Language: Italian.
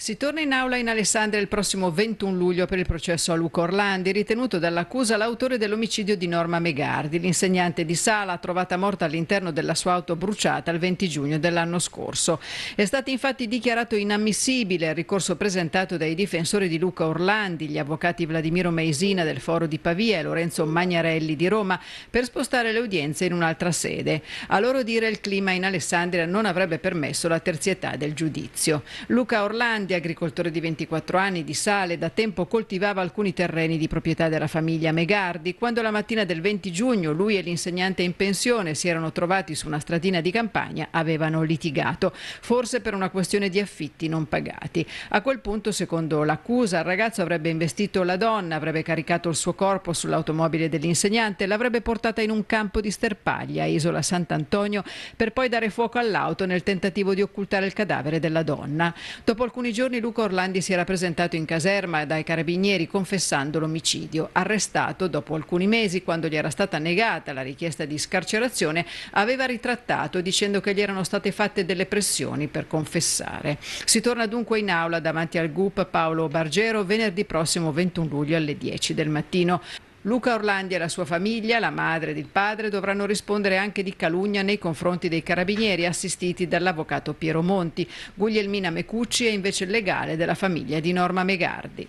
Si torna in aula in Alessandria il prossimo 21 luglio per il processo a Luca Orlandi, ritenuto dall'accusa l'autore dell'omicidio di Norma Megardi, l'insegnante di Sala trovata morta all'interno della sua auto bruciata il 20 giugno dell'anno scorso. È stato infatti dichiarato inammissibile il ricorso presentato dai difensori di Luca Orlandi, gli avvocati Vladimiro Meisina del Foro di Pavia e Lorenzo Magnarelli di Roma, per spostare le udienze in un'altra sede. A loro dire il clima in Alessandria non avrebbe permesso la terzietà del giudizio. Luca Orlandi Morandi, agricoltore di 24 anni di sale, da tempo coltivava alcuni terreni di proprietà della famiglia Megardi. Quando la mattina del 20 giugno lui e l'insegnante in pensione si erano trovati su una stradina di campagna, avevano litigato, forse per una questione di affitti non pagati. A quel punto, secondo l'accusa, il ragazzo avrebbe investito la donna, avrebbe caricato il suo corpo sull'automobile dell'insegnante, l'avrebbe portata in un campo di sterpaglia Isola Sant'Antonio per poi dare fuoco all'auto nel tentativo di occultare il cadavere della donna. Dopo alcuni giorni giorni Luca Orlandi si era presentato in caserma dai carabinieri confessando l'omicidio. Arrestato dopo alcuni mesi, quando gli era stata negata la richiesta di scarcerazione, aveva ritrattato dicendo che gli erano state fatte delle pressioni per confessare. Si torna dunque in aula davanti al GUP Paolo Bargero venerdì prossimo 21 luglio alle 10 del mattino. Luca Orlandi e la sua famiglia, la madre ed il padre, dovranno rispondere anche di calunnia nei confronti dei carabinieri assistiti dall'avvocato Piero Monti. Guglielmina Mecucci è invece il legale della famiglia di Norma Megardi.